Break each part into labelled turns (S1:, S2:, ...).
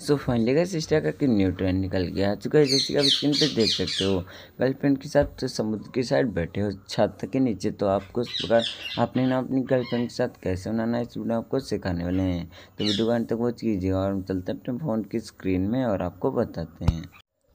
S1: सो finally guys इस type का new trend निकल गया आ चुका है जैसे कि आप स्क्रीन पे देख सकते हो गर्लफ्रेंड के साथ तो समुद्र के साइड बैठे हो छत के नीचे तो आपको इस प्रकार अपने ना अपनी गर्लफ्रेंड के साथ कैसे बनाना है इस वीडियो आपको सिखाने वाले हैं तो वीडियो का अंत तक वॉच कीजिएगा और हम चलते हैं अपने फ़ोन की स्क्रीन में और आपको बताते हैं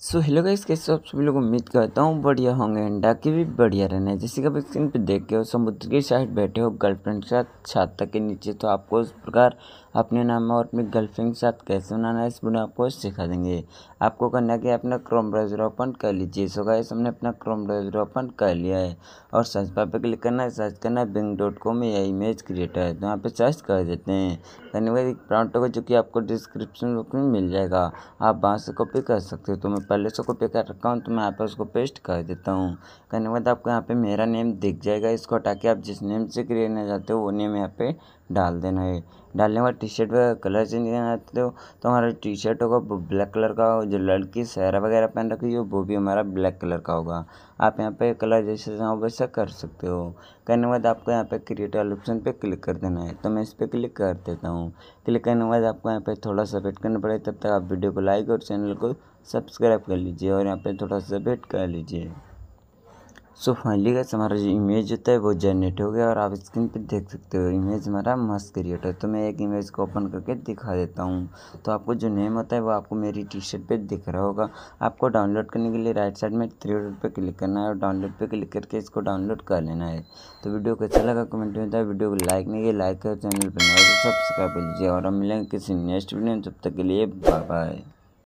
S1: सो हेलो गाइस कैसे आप सभी लोग उम्मीद करता हूँ बढ़िया होंगे अंडा के भी बढ़िया रहना है जैसे कि आप स्क्रीन पे देख के हो समुद्र की साइड बैठे हो गर्लफ्रेंड के साथ छाता के नीचे तो आपको उस प्रकार अपने नाम और अपनी गर्लफ्रेंड के साथ कैसे बनाना है इस वीडियो आपको सिखा देंगे आपको करना कि अपना क्रोम ब्राउजर ओपन कर लीजिए सो गाइस हमने अपना क्रोम ब्राउजर ओपन कर लिया है और सर्च बार पर क्लिक करना है सर्च करना है बिंग डॉट कॉम या इमेज क्रिएटर है तो यहाँ पर सर्च कर देते हैं करने के बाद होगा जो कि आपको डिस्क्रिप्शन बॉक्स में मिल जाएगा आप वहाँ से कॉपी कर सकते हो तो मैं पहले से कॉपी कर रखा हूँ तो मैं यहाँ पर उसको पेस्ट कर देता हूँ करने के बाद आपको यहाँ पर मेरा नेम दिख जाएगा इसको हटा के आप जिस नेम से क्रिएट करना चाहते हो वो नेम यहाँ पर डाल देना है डालने के बाद टी शर्ट पर कलर चेंज करना चाहते हो तो हमारा टी होगा वो ब्लैक कलर का जो लड़की सहरा वगैरह पहन रखी हो वो भी हमारा ब्लैक कलर का होगा आप यहाँ पे कलर जैसे चाहो वैसा कर सकते हो करने के बाद आपको यहाँ पे क्रिएट वाले ऑप्शन पे क्लिक कर देना है तो मैं इस पर क्लिक कर देता हूँ क्लिक करने के बाद आपको यहाँ पे थोड़ा सा वेट करना पड़ेगा तब तक आप वीडियो को लाइक और चैनल को सब्सक्राइब कर लीजिए और यहाँ पे थोड़ा सा वेट कर लीजिए सो फाइनली गैस हमारा जो इमेज होता है वो जनरेट हो गया और आप स्क्रीन पे देख सकते हो इमेज हमारा मस्त क्रिएट है तो मैं एक इमेज को ओपन करके दिखा देता हूँ तो आपको जो नेम होता है वो आपको मेरी टी शर्ट पर दिख रहा होगा आपको डाउनलोड करने के लिए राइट साइड में थ्री डॉट पर क्लिक करना है और डाउनलोड पर क्लिक करके इसको डाउनलोड कर लेना है तो वीडियो को अच्छा लगा कमेंट में था वीडियो को लाइक नहीं किया लाइक करो चैनल पर सब्सक्राइब कर लीजिए और हम मिलेंगे किसी नेक्स्ट वीडियो में तब तक के लिए बाय बाय